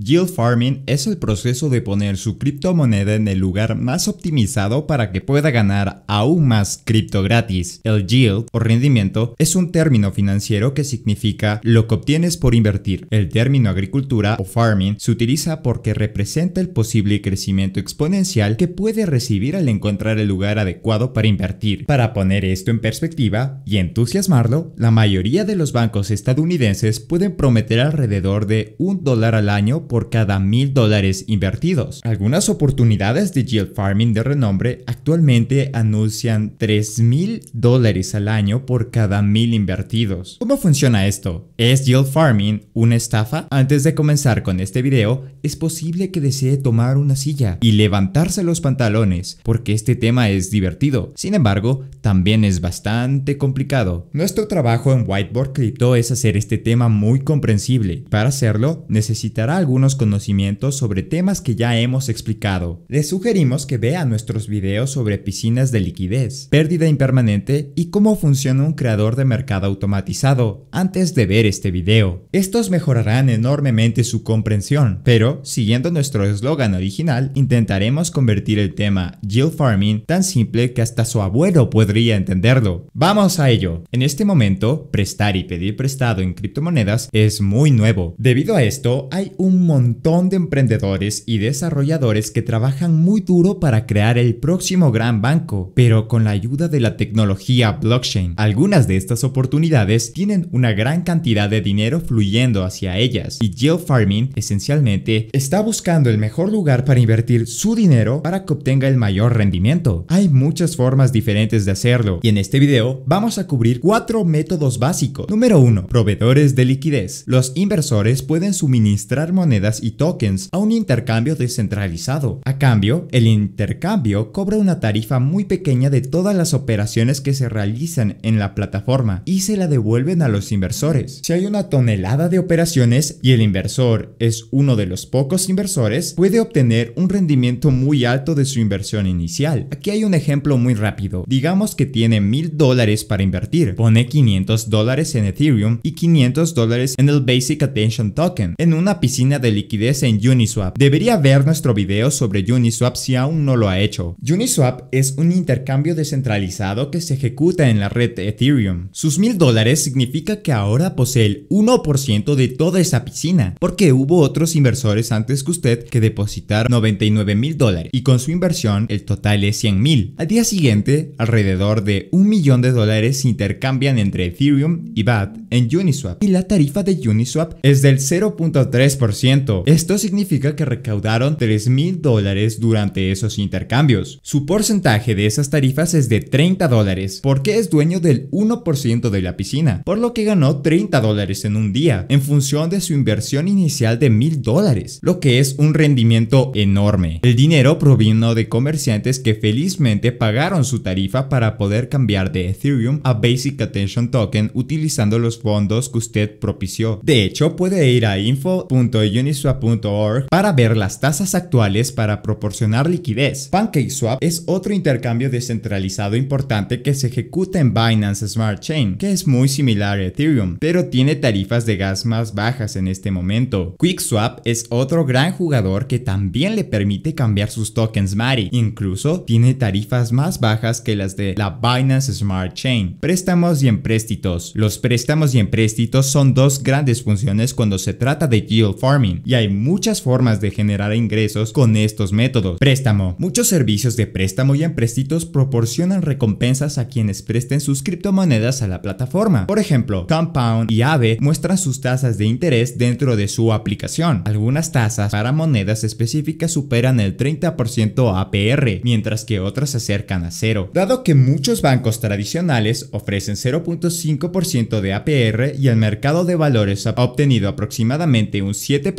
Yield farming es el proceso de poner su criptomoneda en el lugar más optimizado para que pueda ganar aún más cripto gratis. El yield o rendimiento es un término financiero que significa lo que obtienes por invertir. El término agricultura o farming se utiliza porque representa el posible crecimiento exponencial que puede recibir al encontrar el lugar adecuado para invertir. Para poner esto en perspectiva y entusiasmarlo, la mayoría de los bancos estadounidenses pueden prometer alrededor de un dólar al año por cada mil dólares invertidos. Algunas oportunidades de yield farming de renombre actualmente anuncian 3 mil dólares al año por cada mil invertidos. ¿Cómo funciona esto? ¿Es yield farming una estafa? Antes de comenzar con este video, es posible que desee tomar una silla y levantarse los pantalones porque este tema es divertido. Sin embargo, también es bastante complicado. Nuestro trabajo en Whiteboard Crypto es hacer este tema muy comprensible. Para hacerlo, necesitará algún algunos conocimientos sobre temas que ya hemos explicado. Les sugerimos que vean nuestros videos sobre piscinas de liquidez, pérdida impermanente y cómo funciona un creador de mercado automatizado antes de ver este video. Estos mejorarán enormemente su comprensión, pero siguiendo nuestro eslogan original, intentaremos convertir el tema yield farming tan simple que hasta su abuelo podría entenderlo. Vamos a ello. En este momento, prestar y pedir prestado en criptomonedas es muy nuevo. Debido a esto, hay un montón de emprendedores y desarrolladores que trabajan muy duro para crear el próximo gran banco, pero con la ayuda de la tecnología blockchain. Algunas de estas oportunidades tienen una gran cantidad de dinero fluyendo hacia ellas y Jill Farming esencialmente está buscando el mejor lugar para invertir su dinero para que obtenga el mayor rendimiento. Hay muchas formas diferentes de hacerlo y en este video vamos a cubrir cuatro métodos básicos. Número 1. Proveedores de liquidez. Los inversores pueden suministrar monedas monedas y tokens a un intercambio descentralizado. A cambio, el intercambio cobra una tarifa muy pequeña de todas las operaciones que se realizan en la plataforma y se la devuelven a los inversores. Si hay una tonelada de operaciones y el inversor es uno de los pocos inversores, puede obtener un rendimiento muy alto de su inversión inicial. Aquí hay un ejemplo muy rápido. Digamos que tiene mil dólares para invertir. Pone 500 dólares en Ethereum y 500 dólares en el Basic Attention Token, en una piscina de liquidez en Uniswap. Debería ver nuestro video sobre Uniswap si aún no lo ha hecho. Uniswap es un intercambio descentralizado que se ejecuta en la red Ethereum. Sus mil dólares significa que ahora posee el 1% de toda esa piscina, porque hubo otros inversores antes que usted que depositaron 99 mil dólares y con su inversión el total es 100 mil. Al día siguiente, alrededor de un millón de dólares se intercambian entre Ethereum y BAT en Uniswap y la tarifa de Uniswap es del 0.3% esto significa que recaudaron 3 mil dólares durante esos intercambios. Su porcentaje de esas tarifas es de 30 dólares, porque es dueño del 1% de la piscina, por lo que ganó 30 dólares en un día, en función de su inversión inicial de mil dólares, lo que es un rendimiento enorme. El dinero provino de comerciantes que felizmente pagaron su tarifa para poder cambiar de Ethereum a Basic Attention Token utilizando los fondos que usted propició. De hecho, puede ir a info.unity uniswap.org para ver las tasas actuales para proporcionar liquidez. PancakeSwap es otro intercambio descentralizado importante que se ejecuta en Binance Smart Chain, que es muy similar a Ethereum, pero tiene tarifas de gas más bajas en este momento. QuickSwap es otro gran jugador que también le permite cambiar sus tokens MARI, incluso tiene tarifas más bajas que las de la Binance Smart Chain. Préstamos y empréstitos. Los préstamos y empréstitos son dos grandes funciones cuando se trata de yield farming y hay muchas formas de generar ingresos con estos métodos. Préstamo. Muchos servicios de préstamo y empréstitos proporcionan recompensas a quienes presten sus criptomonedas a la plataforma. Por ejemplo, Compound y Ave muestran sus tasas de interés dentro de su aplicación. Algunas tasas para monedas específicas superan el 30% APR, mientras que otras se acercan a cero. Dado que muchos bancos tradicionales ofrecen 0.5% de APR y el mercado de valores ha obtenido aproximadamente un 7%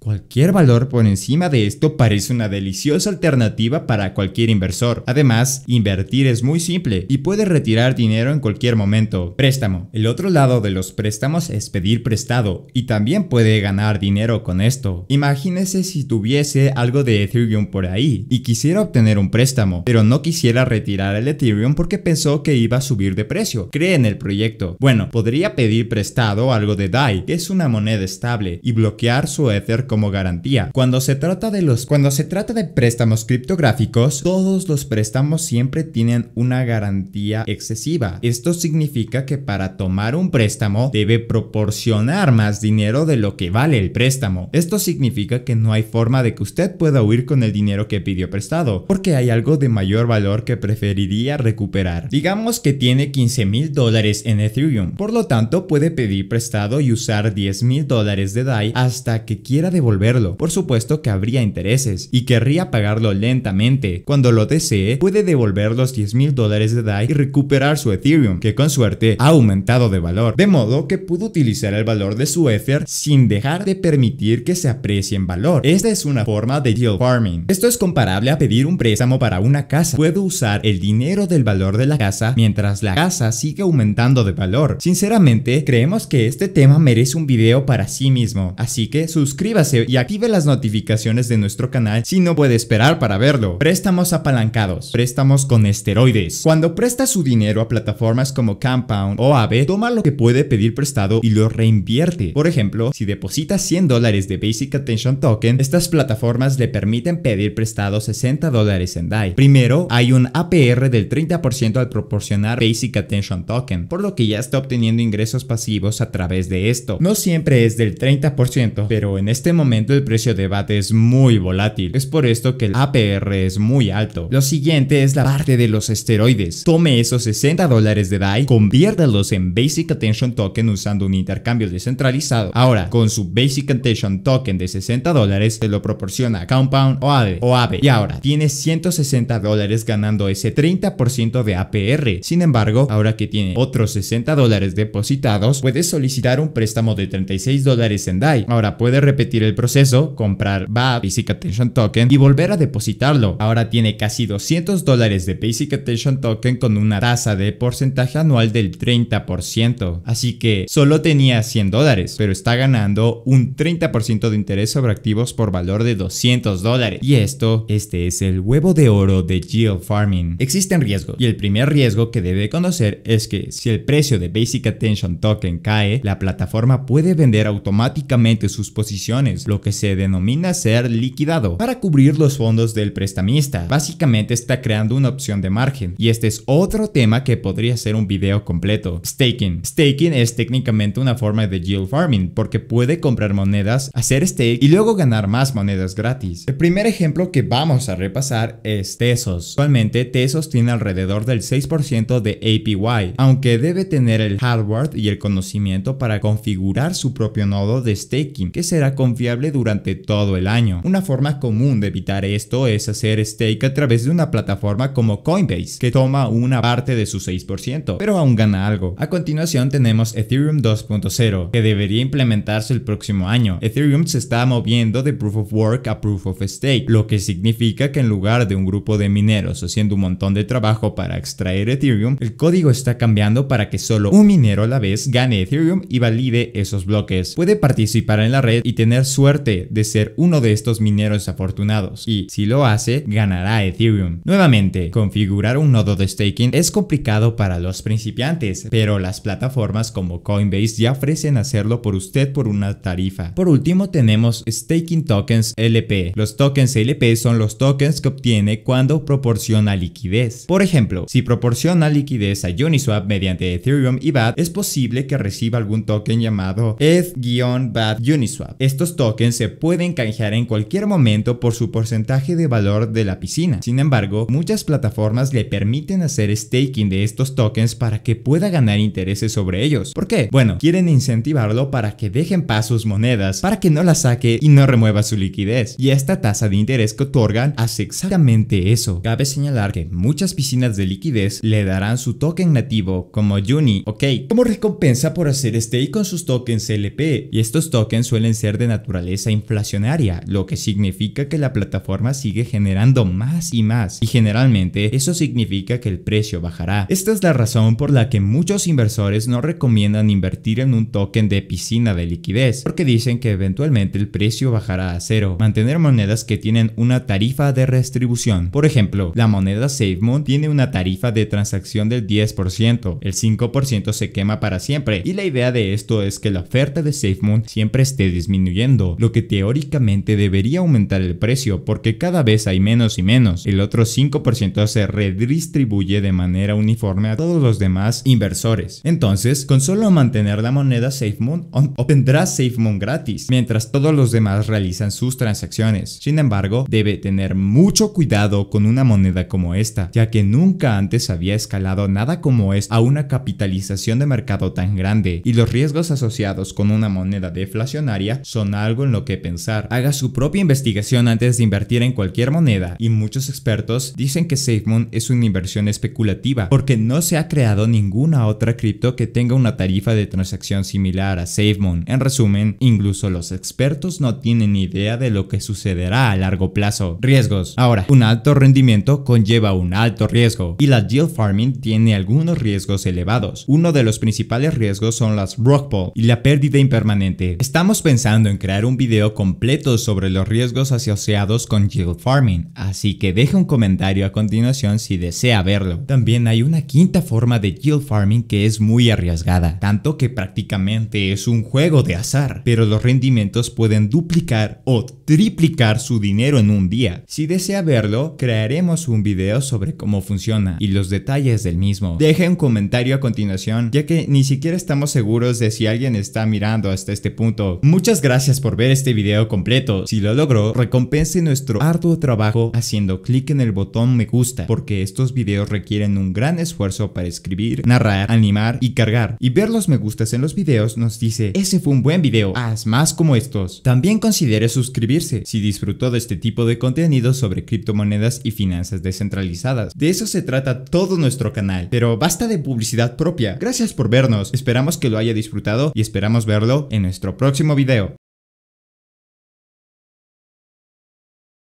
cualquier valor por encima de esto parece una deliciosa alternativa para cualquier inversor. Además, invertir es muy simple y puedes retirar dinero en cualquier momento. Préstamo. El otro lado de los préstamos es pedir prestado y también puede ganar dinero con esto. Imagínese si tuviese algo de Ethereum por ahí y quisiera obtener un préstamo, pero no quisiera retirar el Ethereum porque pensó que iba a subir de precio. Cree en el proyecto. Bueno, podría pedir prestado algo de DAI, que es una moneda estable, y bloquear su Ether como garantía. Cuando se trata de los cuando se trata de préstamos criptográficos, todos los préstamos siempre tienen una garantía excesiva. Esto significa que para tomar un préstamo debe proporcionar más dinero de lo que vale el préstamo. Esto significa que no hay forma de que usted pueda huir con el dinero que pidió prestado, porque hay algo de mayor valor que preferiría recuperar. Digamos que tiene 15 mil dólares en Ethereum, por lo tanto puede pedir prestado y usar 10 mil dólares de DAI hasta hasta que quiera devolverlo. Por supuesto que habría intereses y querría pagarlo lentamente. Cuando lo desee, puede devolver los 10 mil dólares de DAI y recuperar su Ethereum, que con suerte ha aumentado de valor. De modo que pudo utilizar el valor de su Ether sin dejar de permitir que se aprecie en valor. Esta es una forma de deal farming. Esto es comparable a pedir un préstamo para una casa. Puedo usar el dinero del valor de la casa mientras la casa sigue aumentando de valor. Sinceramente, creemos que este tema merece un video para sí mismo, así que suscríbase y active las notificaciones de nuestro canal si no puede esperar para verlo. Préstamos apalancados, préstamos con esteroides. Cuando presta su dinero a plataformas como Compound o Aave, toma lo que puede pedir prestado y lo reinvierte. Por ejemplo, si deposita 100 dólares de Basic Attention Token, estas plataformas le permiten pedir prestado 60 dólares en DAI. Primero, hay un APR del 30% al proporcionar Basic Attention Token, por lo que ya está obteniendo ingresos pasivos a través de esto. No siempre es del 30%, pero en este momento el precio de BAT es muy volátil. Es por esto que el APR es muy alto. Lo siguiente es la parte de los esteroides. Tome esos 60 dólares de DAI, conviértalos en Basic Attention Token usando un intercambio descentralizado. Ahora, con su Basic Attention Token de 60 dólares, te lo proporciona Compound o AVE. Y ahora, tienes 160 dólares ganando ese 30% de APR. Sin embargo, ahora que tiene otros 60 dólares depositados, puedes solicitar un préstamo de 36 dólares en DAI. Ahora, puede repetir el proceso, comprar BAB, Basic Attention Token y volver a depositarlo. Ahora tiene casi 200 dólares de Basic Attention Token con una tasa de porcentaje anual del 30%. Así que solo tenía 100 dólares, pero está ganando un 30% de interés sobre activos por valor de 200 dólares. Y esto, este es el huevo de oro de geo Farming. Existen riesgos y el primer riesgo que debe conocer es que si el precio de Basic Attention Token cae, la plataforma puede vender automáticamente sus posiciones, lo que se denomina ser liquidado, para cubrir los fondos del prestamista. Básicamente está creando una opción de margen y este es otro tema que podría ser un video completo. Staking. Staking es técnicamente una forma de yield farming porque puede comprar monedas, hacer stake y luego ganar más monedas gratis. El primer ejemplo que vamos a repasar es Tesos. Actualmente Tesos tiene alrededor del 6% de APY, aunque debe tener el hardware y el conocimiento para configurar su propio nodo de staking que será confiable durante todo el año. Una forma común de evitar esto es hacer stake a través de una plataforma como Coinbase, que toma una parte de su 6%, pero aún gana algo. A continuación tenemos Ethereum 2.0, que debería implementarse el próximo año. Ethereum se está moviendo de Proof of Work a Proof of Stake, lo que significa que en lugar de un grupo de mineros haciendo un montón de trabajo para extraer Ethereum, el código está cambiando para que solo un minero a la vez gane Ethereum y valide esos bloques. Puede participar en la red y tener suerte de ser uno de estos mineros afortunados. Y si lo hace, ganará Ethereum. Nuevamente, configurar un nodo de staking es complicado para los principiantes, pero las plataformas como Coinbase ya ofrecen hacerlo por usted por una tarifa. Por último, tenemos staking tokens LP. Los tokens LP son los tokens que obtiene cuando proporciona liquidez. Por ejemplo, si proporciona liquidez a Uniswap mediante Ethereum y BAT, es posible que reciba algún token llamado ETH-BAT Uniswap estos tokens se pueden canjear en cualquier momento por su porcentaje de valor de la piscina. Sin embargo, muchas plataformas le permiten hacer staking de estos tokens para que pueda ganar intereses sobre ellos. ¿Por qué? Bueno, quieren incentivarlo para que dejen paz sus monedas, para que no las saque y no remueva su liquidez. Y esta tasa de interés que otorgan hace exactamente eso. Cabe señalar que muchas piscinas de liquidez le darán su token nativo como Juni, ok, como recompensa por hacer stake con sus tokens LP y estos tokens suelen ser de naturaleza inflacionaria, lo que significa que la plataforma sigue generando más y más, y generalmente eso significa que el precio bajará. Esta es la razón por la que muchos inversores no recomiendan invertir en un token de piscina de liquidez, porque dicen que eventualmente el precio bajará a cero. Mantener monedas que tienen una tarifa de restribución. Por ejemplo, la moneda SafeMoon tiene una tarifa de transacción del 10%, el 5% se quema para siempre, y la idea de esto es que la oferta de SafeMoon siempre esté disminuyendo, lo que teóricamente debería aumentar el precio porque cada vez hay menos y menos. El otro 5% se redistribuye de manera uniforme a todos los demás inversores. Entonces, con solo mantener la moneda SafeMoon, obtendrás SafeMoon gratis, mientras todos los demás realizan sus transacciones. Sin embargo, debe tener mucho cuidado con una moneda como esta, ya que nunca antes había escalado nada como es a una capitalización de mercado tan grande y los riesgos asociados con una moneda deflacionaria son algo en lo que pensar. Haga su propia investigación antes de invertir en cualquier moneda y muchos expertos dicen que SafeMoon es una inversión especulativa porque no se ha creado ninguna otra cripto que tenga una tarifa de transacción similar a SafeMoon. En resumen, incluso los expertos no tienen idea de lo que sucederá a largo plazo. Riesgos. Ahora, un alto rendimiento conlleva un alto riesgo y la yield farming tiene algunos riesgos elevados. Uno de los principales riesgos son las rockpool y la pérdida impermanente. Estamos pensando en crear un video completo sobre los riesgos asociados con yield farming, así que deja un comentario a continuación si desea verlo. También hay una quinta forma de yield farming que es muy arriesgada, tanto que prácticamente es un juego de azar, pero los rendimientos pueden duplicar o triplicar su dinero en un día. Si desea verlo, crearemos un video sobre cómo funciona y los detalles del mismo. Deje un comentario a continuación, ya que ni siquiera estamos seguros de si alguien está mirando hasta este punto. Muchas gracias por ver este video completo. Si lo logró, recompense nuestro arduo trabajo haciendo clic en el botón me gusta, porque estos videos requieren un gran esfuerzo para escribir, narrar, animar y cargar. Y ver los me gustas en los videos nos dice, ese fue un buen video, haz más como estos. También considere suscribirse si disfrutó de este tipo de contenido sobre criptomonedas y finanzas descentralizadas. De eso se trata todo nuestro canal, pero basta de publicidad propia. Gracias por vernos, esperamos que lo haya disfrutado y esperamos verlo en nuestro próximo video video.